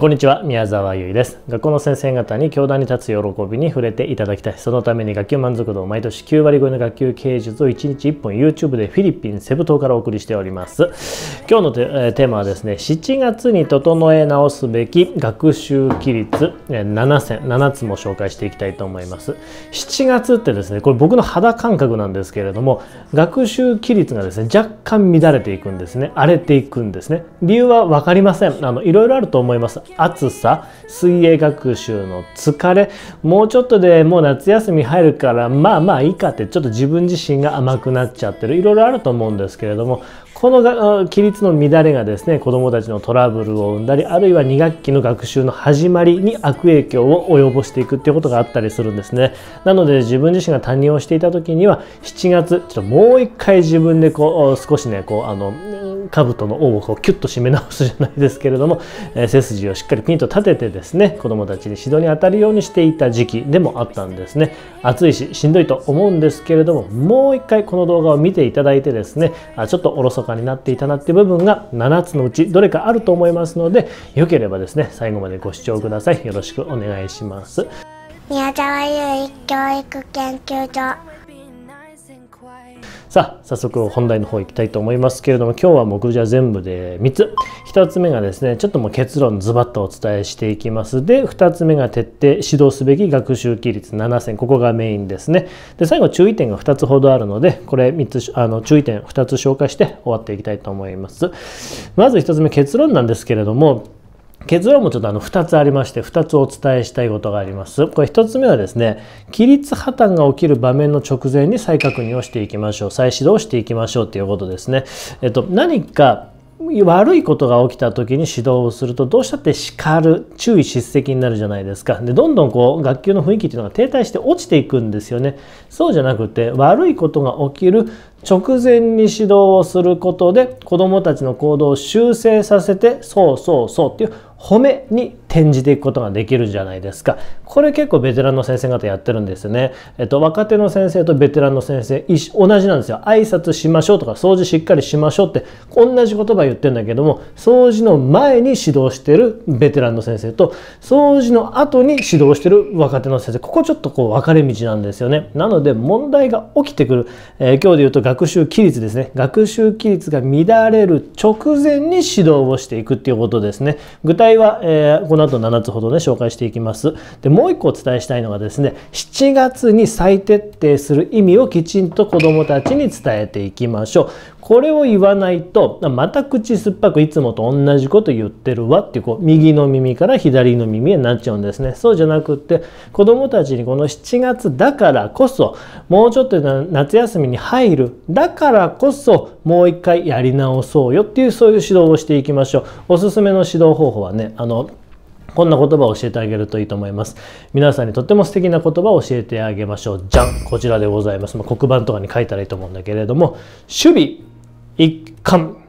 こんにちは宮沢優衣です学校の先生方に教壇に立つ喜びに触れていただきたいそのために学級満足度を毎年9割超えの学級芸術を1日1本 YouTube でフィリピンセブ島からお送りしております今日のテ,、えテーマはですね7月に整え直すべき学習規律7選7つも紹介していきたいと思います7月ってですねこれ僕の肌感覚なんですけれども学習規律がですね若干乱れていくんですね荒れていくんですね理由は分かりませんあのいろいろあると思います暑さ水泳学習の疲れもうちょっとでもう夏休み入るからまあまあいいかってちょっと自分自身が甘くなっちゃってるいろいろあると思うんですけれどもこの規律の乱れがですね子どもたちのトラブルを生んだりあるいは2学期の学習の始まりに悪影響を及ぼしていくっていうことがあったりするんですねなので自分自身が担任をしていた時には7月ちょっともう一回自分でこう少しねこうあの兜の尾をこうキュッと締め直すじゃないですけれども、えー、背筋をしっかりピンと立ててですね子どもたちに指導に当たるようにしていた時期でもあったんですね暑いししんどいと思うんですけれどももう一回この動画を見ていただいてですねあちょっとおろそかになっていたなっていう部分が7つのうちどれかあると思いますのでよければですね最後までご視聴くださいよろしくお願いします宮沢優一教育研究所さあ早速本題の方行きたいと思いますけれども今日は目次は全部で3つ1つ目がですねちょっともう結論ズバッとお伝えしていきますで2つ目が徹底指導すべき学習規律7選ここがメインですねで最後注意点が2つほどあるのでこれ3つあの注意点2つ紹介して終わっていきたいと思いますまず1つ目結論なんですけれども結論もちょっとあの2つありまして2つお伝えしたいことがあります。これ1つ目はですね規律破綻が起きる場面の直前に再確認をしていきましょう再指導していきましょうということですね。えっと、何か悪いことが起きた時に指導をするとどうしたって叱る注意叱責になるじゃないですかでどんどんこう学級の雰囲気っていうのが停滞して落ちていくんですよねそうじゃなくて悪いことが起きる直前に指導をすることで子どもたちの行動を修正させてそうそうそうっていう褒めに転じていくことができるじゃないですかこれ結構ベテランの先生方やってるんですよね、えっと、若手の先生とベテランの先生同じなんですよ挨拶しましょうとか掃除しっかりしましょうって同じ言葉言ってんだけども掃除の前に指導してるベテランの先生と掃除の後に指導してる若手の先生ここちょっとこう分かれ道なんですよねなので問題が起きてくる、えー、今日で言うと学習規律ですね学習規律が乱れる直前に指導をしていくっていうことですね具体は、えー、このの後7つほどね紹介していきます。でもう一個お伝えしたいのがですね7月に再徹底する意味をきちんと子どもたちに伝えていきましょう。これを言わないとまた口酸っぱくいつもと同じこと言ってるわってこう右の耳から左の耳になっちゃうんですねそうじゃなくって子どもたちにこの7月だからこそもうちょっと夏休みに入るだからこそもう一回やり直そうよっていうそういう指導をしていきましょうおすすめの指導方法はねあのこんな言葉を教えてあげるといいと思います。皆さんにとっても素敵な言葉を教えてあげましょう。じゃんこちらでございます。まあ、黒板とかに書いたらいいと思うんだけれども、守備一貫。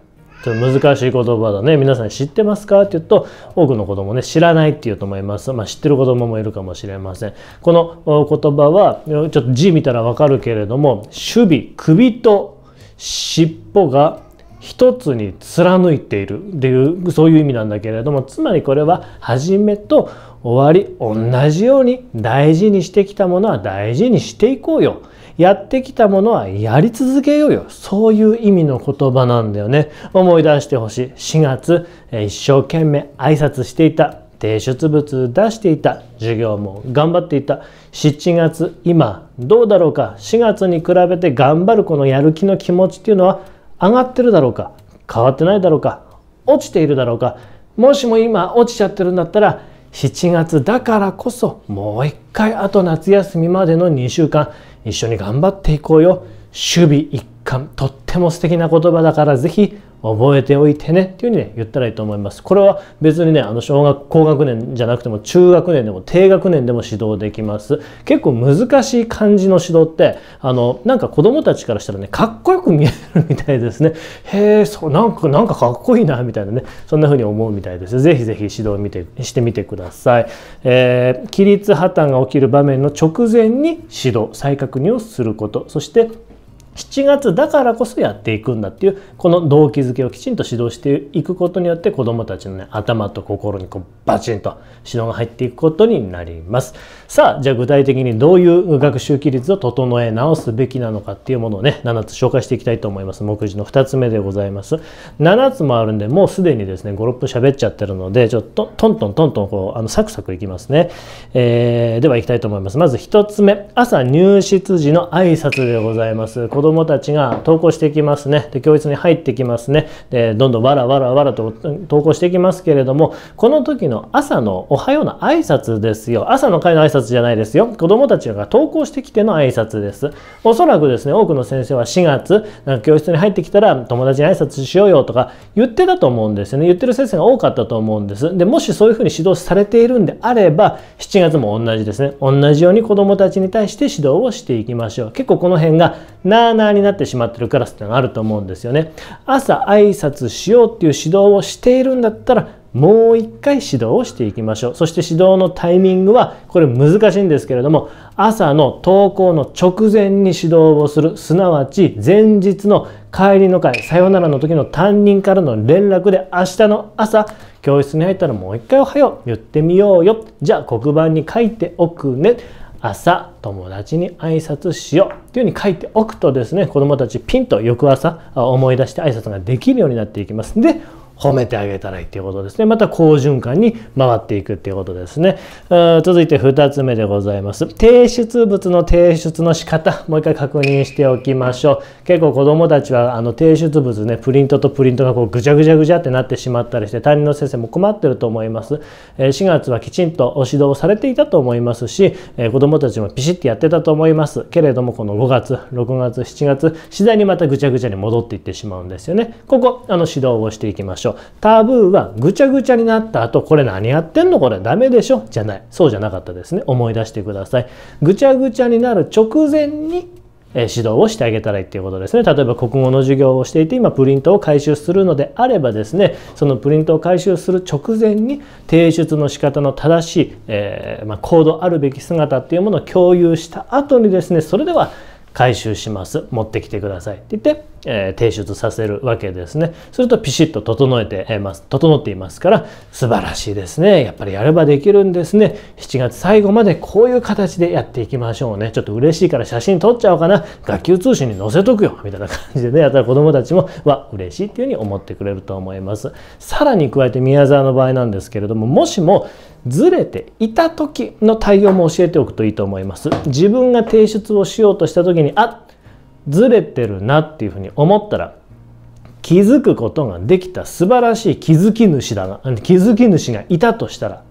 ちょっと難しい言葉だね。皆さん知ってますかって言うと、多くの子供ね、知らないって言うと思います。まあ、知ってる子供もいるかもしれません。この言葉は、ちょっと字見たらわかるけれども、守備、首と尻尾が一つに貫いているっていうそういう意味なんだけれどもつまりこれは始めと終わり同じように大事にしてきたものは大事にしていこうよ。やってきたものはやり続けようよ。そういう意味の言葉なんだよね。思い出してほしい。4月、一生懸命挨拶していた。提出物出していた。授業も頑張っていた。7月、今、どうだろうか。4月に比べて頑張るこのやる気の気持ちっていうのは上がってるだろうか変わってないだろうか落ちているだろうかもしも今落ちちゃってるんだったら7月だからこそもう一回あと夏休みまでの2週間一緒に頑張っていこうよ守備一貫とっても素敵な言葉だから是非覚えておいてねっていうふうにね、言ったらいいと思います。これは別にね、あの、小学、高学年じゃなくても、中学年でも低学年でも指導できます。結構難しい漢字の指導って、あの、なんか子供たちからしたらね、かっこよく見えるみたいですね。へえ、そう、なんか、なんかかっこいいな、みたいなね、そんな風に思うみたいです。ぜひぜひ指導を見て、してみてください。えー、起立破綻が起きる場面の直前に指導、再確認をすること、そして7月だからこそやっていくんだっていうこの動機づけをきちんと指導していくことによって子どもたちの、ね、頭と心にこうバチンと指導が入っていくことになりますさあじゃあ具体的にどういう学習規律を整え直すべきなのかっていうものをね7つ紹介していきたいと思います目次の2つ目でございます7つもあるんでもうすでにですね56分喋っちゃってるのでちょっとトントントントンこうあのサクサクいきますね、えー、ではいきたいと思いますまず1つ目朝入室時の挨拶でございますどもたちが投稿してきますね。で、教室に入ってきますね。で、どんどんわらわらわらと投稿してきますけれども、この時の朝のおはようの挨拶ですよ。朝の会の挨拶じゃないですよ。子供たちが登校してきての挨拶です。おそらくですね、多くの先生は4月、なんか教室に入ってきたら友達に挨拶しようよとか言ってたと思うんですよね。言ってる先生が多かったと思うんです。で、もしそういうふうに指導されているんであれば、7月も同じですね。同じように子供たちに対して指導をしていきましょう。結構この辺が、何ナーになってしまってるクラスっていうのがあると思うんですよね。朝挨拶しようっていう指導をしているんだったらもう一回指導をしていきましょう。そして指導のタイミングはこれ難しいんですけれども朝の登校の直前に指導をするすなわち前日の帰りの会さよならの時の担任からの連絡で明日の朝教室に入ったらもう一回おはよう言ってみようよじゃあ黒板に書いておくね朝友達に挨拶しようっていうふうに書いておくとですね子どもたちピンと翌朝思い出して挨拶ができるようになっていきます。で褒めてあげたらいいということですね。また好循環に回っていくということですね。続いて2つ目でございます。提出物の提出の仕方、もう一回確認しておきましょう。結構子供たちはあの提出物ね、プリントとプリントがこうぐちゃぐちゃぐちゃってなってしまったりして、担任の先生も困ってると思います。4月はきちんとお指導されていたと思いますし、子供たちもピシッとやってたと思います。けれども、この5月、6月、7月、次第にまたぐちゃぐちゃに戻っていってしまうんですよね。ここ、あの指導をしていきましょう。ょ。タブーはぐちゃぐちゃになった後、これ何やってんのこれダメでしょじゃない。そうじゃなかったですね。思い出してください。ぐちゃぐちゃになる直前に指導をしてあげたらいいっていうことですね。例えば国語の授業をしていて今プリントを回収するのであればですね、そのプリントを回収する直前に提出の仕方の正しい、えー、まあ、行動あるべき姿っていうものを共有した後にですね、それでは回収します。持ってきてくださいって言ってえ提出させるわけですね。するとピシッと整えてます、整っていますから素晴らしいですね。やっぱりやればできるんですね。7月最後までこういう形でやっていきましょうね。ちょっと嬉しいから写真撮っちゃおうかな。学級通信に載せとくよ。みたいな感じでね、やったら子供たちも、わ、嬉しいっていうふうに思ってくれると思います。さらに加えて宮沢の場合なんですけれども、もしもずれていた時の対応も教えておくといいと思います。自分が提出をしようとした時に、あっずれてるなっていうふうに思ったら気づくことができた素晴らしい気づき主だが気づき主がいたとしたら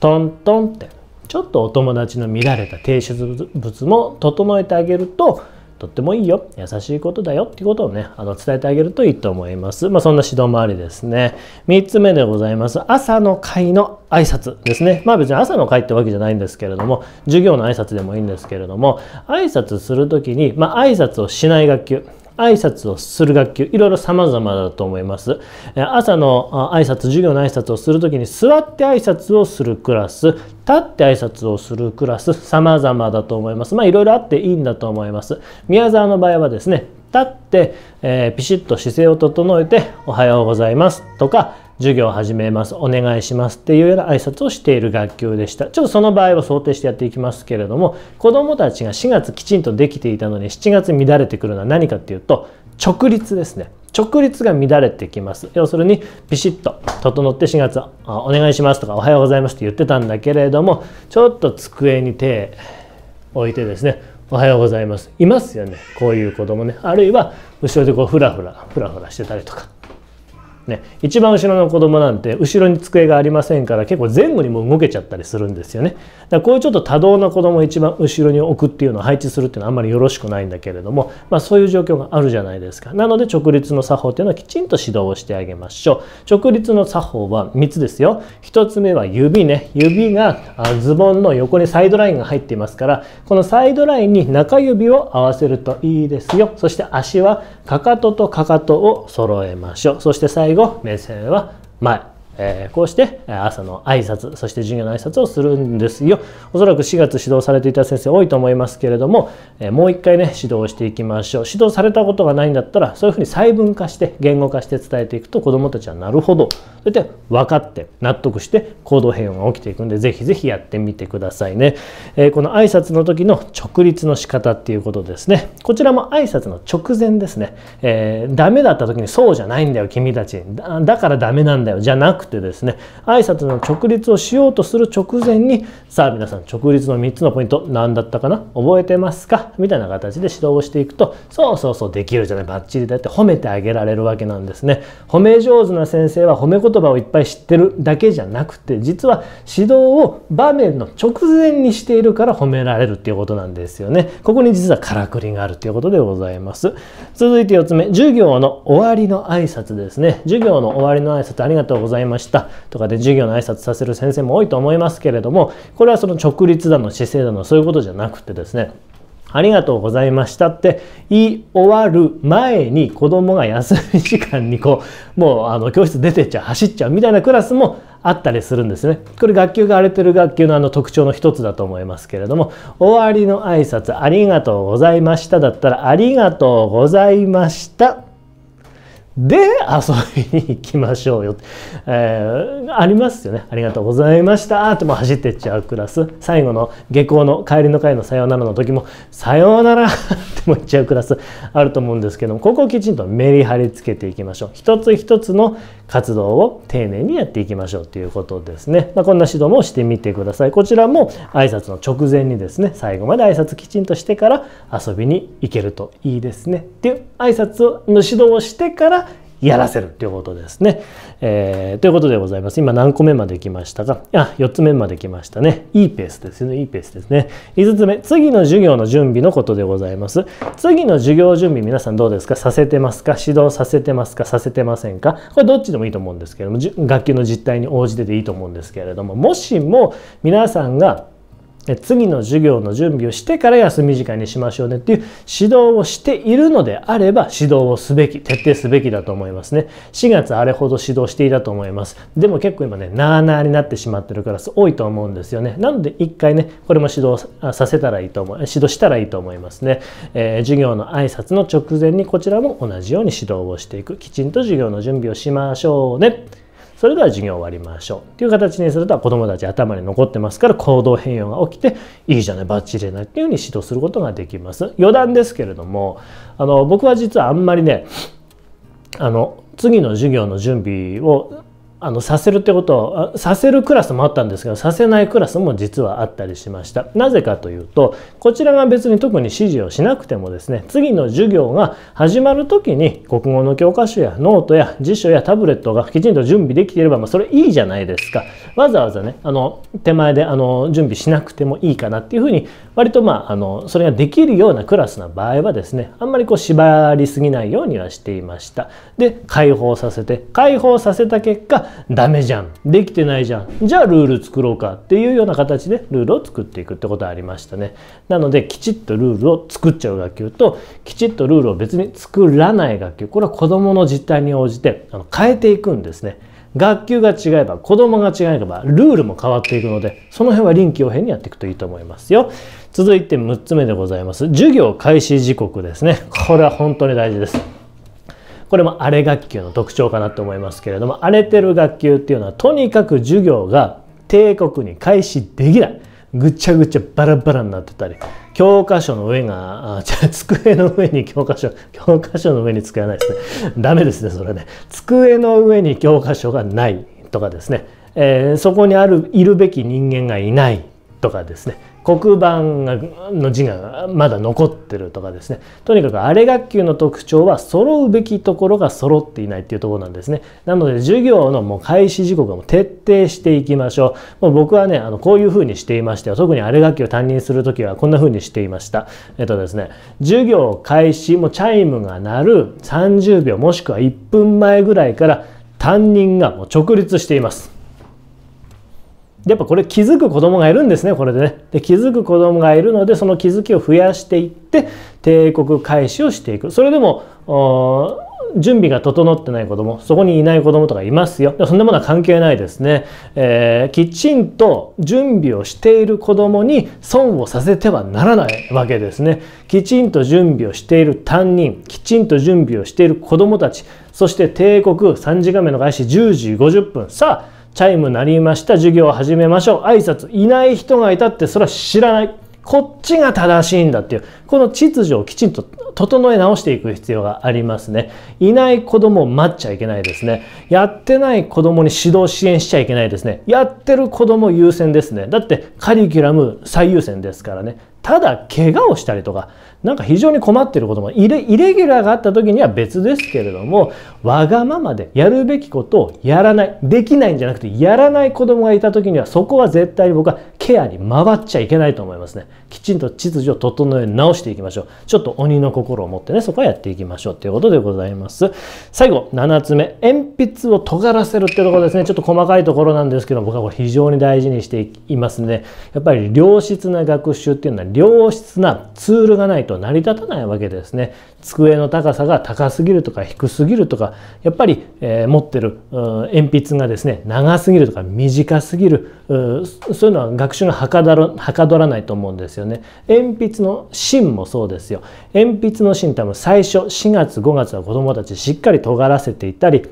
トントンってちょっとお友達の見られた提出物も整えてあげるととってもいいよ優しいことだよっていうことをねあの伝えてあげるといいと思います、まあ、そんな指導もありですね3つ目でございます朝の会の挨拶ですねまあ別に朝の会ってわけじゃないんですけれども授業の挨拶でもいいんですけれども挨拶する時にまあ挨拶をしない学級挨拶をする学級いろいろ様々だと思います朝の挨拶授業の挨拶をする時に座って挨拶をするクラス立って挨拶をするクラス様々だと思いますまあいろいろあっていいんだと思います宮沢の場合はですね立って、えー、ピシッと姿勢を整えておはようございますとか授業を始めますお願いしますっていうような挨拶をしている学級でしたちょっとその場合を想定してやっていきますけれども子どもたちが4月きちんとできていたのに7月乱れてくるのは何かっていうと直立ですね直立が乱れてきます要するにピシッと整って4月お願いしますとかおはようございますって言ってたんだけれどもちょっと机に手置いてですねおはようございますいますよねこういう子供ねあるいは後ろでこうフラフラフラフラしてたりとかね、一番後ろの子供なんて後ろに机がありませんから結構前後にも動けちゃったりするんですよね。だこういうちょっと多動な子供を一番後ろに置くっていうのを配置するっていうのはあんまりよろしくないんだけれども、まあ、そういう状況があるじゃないですか。なので直立の作法っていうのはきちんと指導をしてあげましょう。直立の作法は3つですよ。1つ目は指ね。指がズボンの横にサイドラインが入っていますからこのサイドラインに中指を合わせるといいですよ。そして足はかかととかかとを揃えましょう。そして最後後目線は前えー、こうして朝の挨拶そして授業の挨拶をするんですよおそらく4月指導されていた先生多いと思いますけれども、えー、もう一回ね指導していきましょう指導されたことがないんだったらそういうふうに細分化して言語化して伝えていくと子どもたちはなるほどそって分かって納得して行動変容が起きていくんで是非是非やってみてくださいね、えー、この挨拶の時の直立の仕方っていうことですねこちらも挨拶の直前ですね、えー、ダメだった時にそうじゃないんだよ君たちだからダメなんだよじゃなくてですね挨拶の直立をしようとする直前にさあ皆さん直立の3つのポイント何だったかな覚えてますかみたいな形で指導をしていくとそうそうそうできるじゃないバッチリだって褒めてあげられるわけなんですね褒め上手な先生は褒め言葉をいっぱい知ってるだけじゃなくて実は指導を場面の直前にしているから褒められるっていうことなんですよねここに実はからくりがあるということでございます続いて4つ目授業の終わりの挨拶ですね授業の終わりの挨拶ありがとうございましましたとかで授業の挨拶させる先生も多いと思いますけれどもこれはその直立だの姿勢だのそういうことじゃなくてですねありがとうございましたって言い終わる前に子供が休み時間にこうもうあの教室出てっちゃう走っちゃうみたいなクラスもあったりするんですね。これ学級が荒れてる学級のあの特徴の一つだと思いますけれども終わりの挨拶ありがとうございましただったらありがとうございましたで遊びに行きましょうよ、えー、ありますよねありがとうございましたってもう走ってっちゃうクラス最後の下校の帰りの会のさようならの時もさようならっても言っちゃうクラスあると思うんですけどもここをきちんとメリハリつけていきましょう一つ一つの活動を丁寧にやっていきましょうということですね、まあ、こんな指導もしてみてくださいこちらも挨拶の直前にですね最後まで挨拶きちんとしてから遊びに行けるといいですねっていう挨拶の指導をしてからやらせるということですね。えー、ということでございます。今何個目まで来ましたかあ、4つ目まで来ましたね。いいペースですね。いいペースですね。5つ目、次の授業の準備のことでございます。次の授業準備皆さんどうですかさせてますか指導させてますかさせてませんかこれどっちでもいいと思うんですけれども、学級の実態に応じてでいいと思うんですけれども、もしも皆さんが次の授業の準備をしてから休み時間にしましょうねっていう指導をしているのであれば指導をすべき、徹底すべきだと思いますね。4月あれほど指導していたと思います。でも結構今ね、なあなあになってしまってるクラス多いと思うんですよね。なので一回ね、これも指導させたらいいと思う、指導したらいいと思いますね。えー、授業の挨拶の直前にこちらも同じように指導をしていく。きちんと授業の準備をしましょうね。それでは授業終わりましょうという形にすると子どもたち頭に残ってますから行動変容が起きていいじゃないバッチリじゃないっていうふうに指導することができます余談ですけれどもあの僕は実はあんまりねあの次の授業の準備をあのさせるってことをさせるクラスもあったんですけどさせないクラスも実はあったりしましたなぜかというとこちらが別に特に指示をしなくてもですね次の授業が始まる時に国語の教科書やノートや辞書やタブレットがきちんと準備できていれば、まあ、それいいじゃないですかわざわざねあの手前であの準備しなくてもいいかなっていうふうに割とまああのそれができるようなクラスの場合はですねあんまりこう縛りすぎないようにはしていましたで解放させて解放させた結果ダメじゃんできてないじゃんじゃあルール作ろうかっていうような形でルールを作っていくってことはありましたねなのできちっとルールを作っちゃう学級ときちっとルールを別に作らない学級これは子どもの実態に応じてあの変えていくんですね学級が違えば子供が違えばルールも変わっていくのでその辺は臨機応変にやっていくといいと思いますよ続いて6つ目でございます授業開始時刻ですねこれは本当に大事ですこれも荒れ学級の特徴かなと思いますけれども荒れてる学級っていうのはとにかく授業が帝国に開始できないぐちゃぐちゃバラバラになってたり教科書の上がじゃ机の上に教科書教科書の上に使はないですねダメですねそれね机の上に教科書がないとかですね、えー、そこにあるいるべき人間がいないとかですね黒板の字がまだ残ってるとかですねとにかくあれ学級の特徴は揃うべきところが揃っていないっていうところなんですねなので授業のもう開始時刻も徹底していきましょうもう僕はねあのこういうふうにしていましたよ特にあれ学級を担任する時はこんなふうにしていましたえっとですね授業開始もチャイムが鳴る30秒もしくは1分前ぐらいから担任がもう直立していますやっぱこれ気づく子供がいるんですねこれでねで気づく子供がいるのでその気づきを増やしていって帝国開始をしていくそれでも準備が整ってない子供そこにいない子供とかいますよそんなものは関係ないですね、えー、きちんと準備をしている子供に損をさせてはならないわけですねきちんと準備をしている担任きちんと準備をしている子供たちそして帝国3時間目の開始10時50分さあチャイム鳴りました。授業を始めましょう。挨拶。いない人がいたって、それは知らない。こっちが正しいんだっていう、この秩序をきちんと整え直していく必要がありますね。いない子供を待っちゃいけないですね。やってない子供に指導支援しちゃいけないですね。やってる子供優先ですね。だってカリキュラム最優先ですからね。ただ怪我をしたりとか、なんか非常に困っていることもイレイレギュラーがあった時には別ですけれどもわがままでやるべきことをやらないできないんじゃなくてやらない子供がいた時にはそこは絶対に僕はケアに回っちゃいけないと思いますねきちんと秩序を整え直していきましょうちょっと鬼の心を持ってねそこはやっていきましょうということでございます最後7つ目鉛筆を尖らせるってところですねちょっと細かいところなんですけど僕はこれ非常に大事にしていますねやっぱり良質な学習っていうのは良質なツールがないと成り立たないわけですね。机の高さが高すぎるとか低すぎるとかやっぱり、えー、持ってる鉛筆がですね長すぎるとか短すぎるそういうのは学習のはかだろはかどらないと思うんですよね。鉛筆の芯もそうですよ。鉛筆の芯多分最初4月5月は子どもたちしっかり尖らせていたり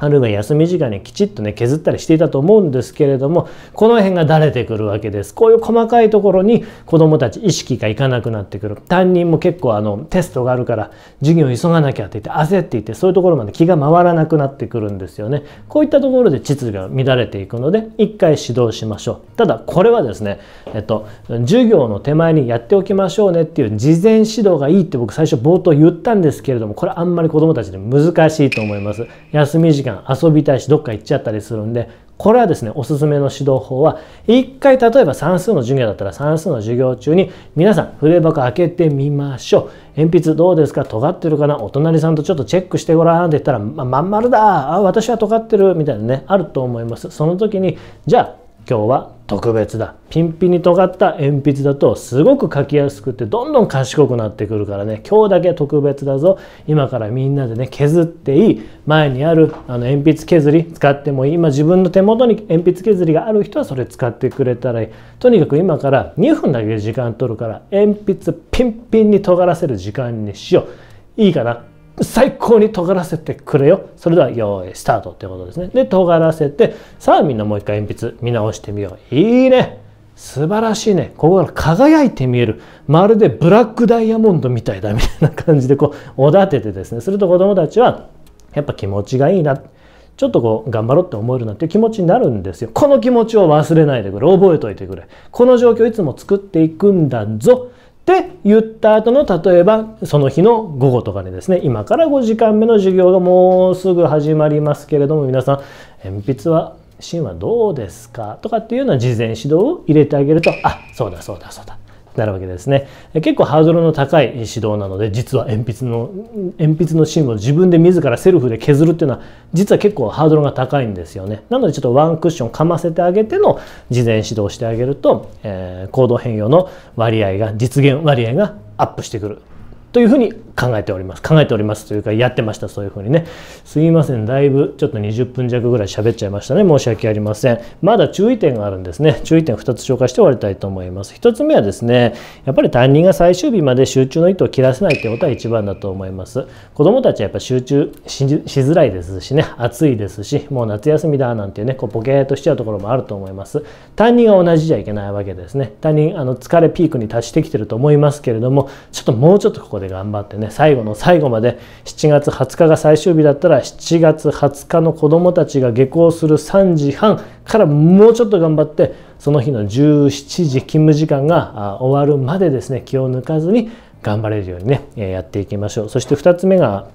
あるいは休み時間にきちっとね削ったりしていたと思うんですけれどもこの辺がだれてくるわけですこういう細かいところに子どもたち意識がいかなくなってくる担任も結構あのテストがあるから授業急がなきゃって言って焦っていてそういうところまで気が回らなくなってくるんですよねこういったところで秩序が乱れていくので一回指導しましょうただこれはですねえっと授業の手前にやっておきましょうねっていう事前指導がいいって僕最初冒頭言ったんですけれどもこれあんまり子どもたちで難しいと思います休み時間遊びたいしどっか行っちゃったりするんでこれはですねおすすめの指導法は一回例えば算数の授業だったら算数の授業中に皆さん筆箱開けてみましょう鉛筆どうですか尖ってるかなお隣さんとちょっとチェックしてごらんって言ったら、ま、まん丸だあ私は尖ってるみたいなねあると思いますその時にじゃあ今日は特別だピンピンに尖った鉛筆だとすごく書きやすくてどんどん賢くなってくるからね今日だけ特別だぞ今からみんなでね削っていい前にあるあの鉛筆削り使ってもいい今自分の手元に鉛筆削りがある人はそれ使ってくれたらいいとにかく今から2分だけ時間取るから鉛筆ピンピンに尖らせる時間にしよういいかな最高に尖らせてくれよ。それでは、用意、スタートってことですね。で、尖らせて、さあみんなもう一回鉛筆見直してみよう。いいね素晴らしいね。ここから輝いて見える。まるでブラックダイヤモンドみたいだ、みたいな感じで、こう、おだててですね。すると子供たちは、やっぱ気持ちがいいな。ちょっとこう頑張ろうって思えるなっていう気持ちになるんですよ。この気持ちを忘れないでくれ。覚えといてくれ。この状況いつも作っていくんだぞ。って言った後の例えばその日の午後とかでですね今から5時間目の授業がもうすぐ始まりますけれども皆さん鉛筆は芯はどうですかとかっていうような事前指導を入れてあげるとあそうだそうだそうだなるわけですね結構ハードルの高い指導なので実は鉛筆の鉛筆の芯を自分で自らセルフで削るっていうのは実は結構ハードルが高いんですよねなのでちょっとワンクッションかませてあげての事前指導してあげると、えー、行動変容の割合が実現割合がアップしてくるというふうに考えております考えておりますというかやってましたそういうふうにねすいませんだいぶちょっと20分弱ぐらい喋っちゃいましたね申し訳ありませんまだ注意点があるんですね注意点2つ紹介して終わりたいと思います1つ目はですねやっぱり担任が最終日まで集中の意図を切らせないってことは一番だと思います子どもたちはやっぱ集中しづらいですしね暑いですしもう夏休みだなんていうねこうポケーとしちゃうところもあると思います担任が同じじゃいけないわけですね担任あの疲れピークに達してきてると思いますけれどもちょっともうちょっとここで頑張ってね最後の最後まで7月20日が最終日だったら7月20日の子どもたちが下校する3時半からもうちょっと頑張ってその日の17時勤務時間が終わるまでですね気を抜かずに頑張れるようにねやっていきましょうそして2つ目が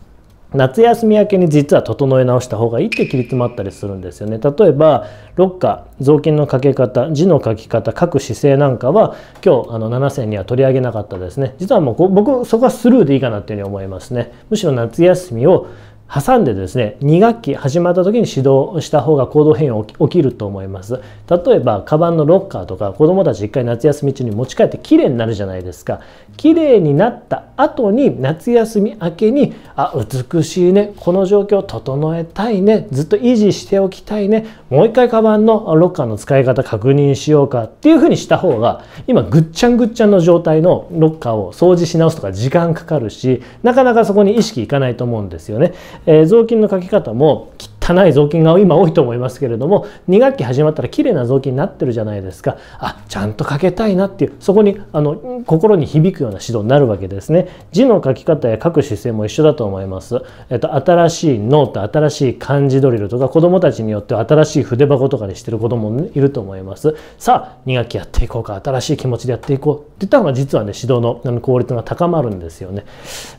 夏休み明けに実は整え直した方がいいって切り詰まったりするんですよね例えば六花、雑巾のかけ方字の書き方書く姿勢なんかは今日あの七選には取り上げなかったですね実はもう僕そこはスルーでいいかなっていうふうに思いますねむしろ夏休みを挟んでですね2学期始まった時に指導した方が行動変容起きると思います例えばカバンのロッカーとか子どもたち一回夏休み中に持ち帰ってきれいになるじゃないですかきれいになった後に夏休み明けにあ美しいねこの状況を整えたいねずっと維持しておきたいねもう一回カバンのロッカーの使い方確認しようかっていうふうにした方が今ぐっちゃんぐっちゃんの状態のロッカーを掃除し直すとか時間かかるしなかなかそこに意識いかないと思うんですよねえー、雑巾のかけ方も汚い雑巾が今多いと思いますけれども2学期始まったら綺麗な雑巾になってるじゃないですかあちゃんとかけたいなっていうそこにあの心に響くような指導になるわけですね字の書き方や書く姿勢も一緒だと思います、えっと、新しいノート新しい漢字ドリルとか子どもたちによっては新しい筆箱とかにしてる子どももいると思いますさあ2学期やっていこうか新しい気持ちでやっていこうっていった方が実はね指導の効率が高まるんですよね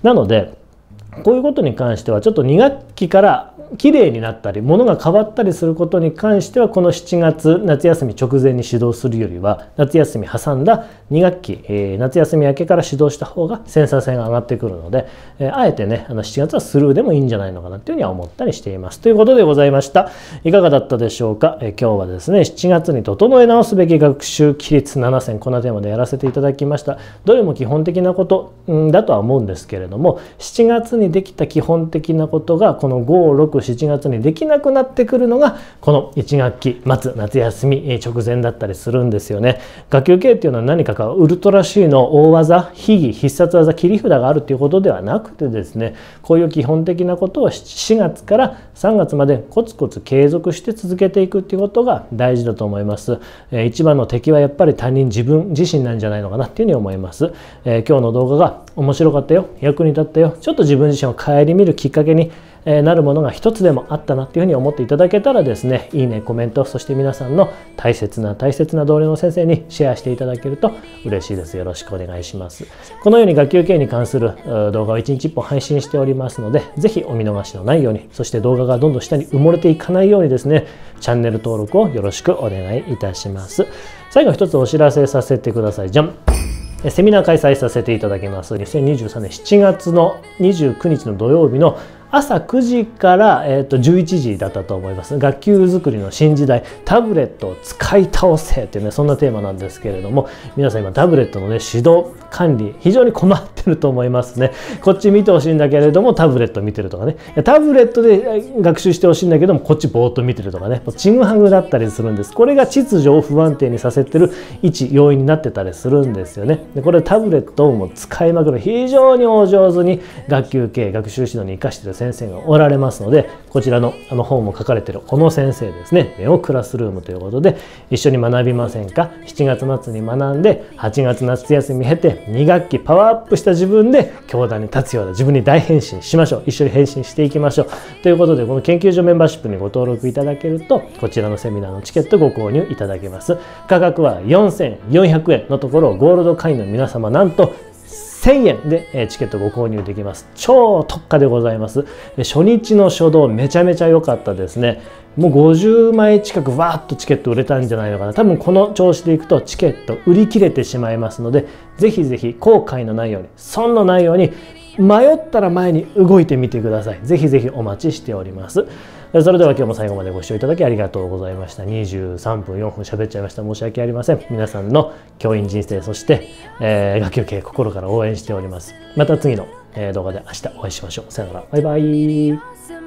なのでこういうことに関してはちょっと2学期から綺麗になったり物が変わったりすることに関してはこの7月夏休み直前に指導するよりは夏休み挟んだ2学期、えー、夏休み明けから指導した方がセンサー性が上がってくるので、えー、あえてねあの7月はスルーでもいいんじゃないのかなというふうには思ったりしていますということでございましたいかがだったでしょうか、えー、今日はですね7月に整え直すべき学習規律7選このテーマでやらせていただきましたどれも基本的なことんだとは思うんですけれども7月にできた基本的なことがこの5 6 7月にできなくなってくるのがこの1学期末夏休み直前だったりするんですよね。学級系っていうのは何かかウルトラ C の大技秘技必殺技切り札があるということではなくてですねこういう基本的なことを4月から3月までコツコツ継続して続けていくっていうことが大事だと思います。一番の敵はやっぱり他人自分自身なんじゃないのかなっていうふうに思います。えー、今日の動画が面白かったよ役に立ったよちょっと自分自身を顧みるきっかけになるものが一つでもあったなっていうふうに思っていただけたらですねいいねコメントそして皆さんの大切な大切な同僚の先生にシェアしていただけると嬉しいですよろしくお願いしますこのように学級経営に関する動画を一日一本配信しておりますので是非お見逃しのないようにそして動画がどんどん下に埋もれていかないようにですねチャンネル登録をよろしくお願いいたします最後一つお知らせさせてくださいじゃんセミナー開催させていただきます。2023年7月の29日の土曜日の朝9時から、えー、と11時だったと思います学級作りの新時代タブレットを使い倒せというねそんなテーマなんですけれども皆さん今タブレットのね指導管理非常に困ってると思いますねこっち見てほしいんだけれどもタブレット見てるとかねタブレットで学習してほしいんだけどもこっちぼーっと見てるとかねちぐはぐだったりするんですこれが秩序を不安定にさせてる一要因になってたりするんですよねでこれタブレットをも使いまくる非常にお上手に学級経営学習指導に生かしてです先生がおられますのでこちらのあの本も書かれてるこの先生ですね「ネオクラスルーム」ということで一緒に学びませんか7月末に学んで8月夏休み経て2学期パワーアップした自分で教壇に立つような自分に大変身しましょう一緒に変身していきましょうということでこの研究所メンバーシップにご登録いただけるとこちらのセミナーのチケットご購入いただけます価格は4400円のところゴールド会員の皆様なんと1000円でチケットご購入できます。超特価でございます。初日の初動めちゃめちゃ良かったですね。もう50枚近くわーっとチケット売れたんじゃないのかな。多分この調子でいくとチケット売り切れてしまいますので、ぜひぜひ後悔のないように、損のないように、迷ったら前に動いてみてください。ぜひぜひお待ちしております。それでは今日も最後までご視聴いただきありがとうございました23分4分喋っちゃいました申し訳ありません皆さんの教員人生そして、えー、学級経営心から応援しておりますまた次の動画で明日お会いしましょうさよならバイバイ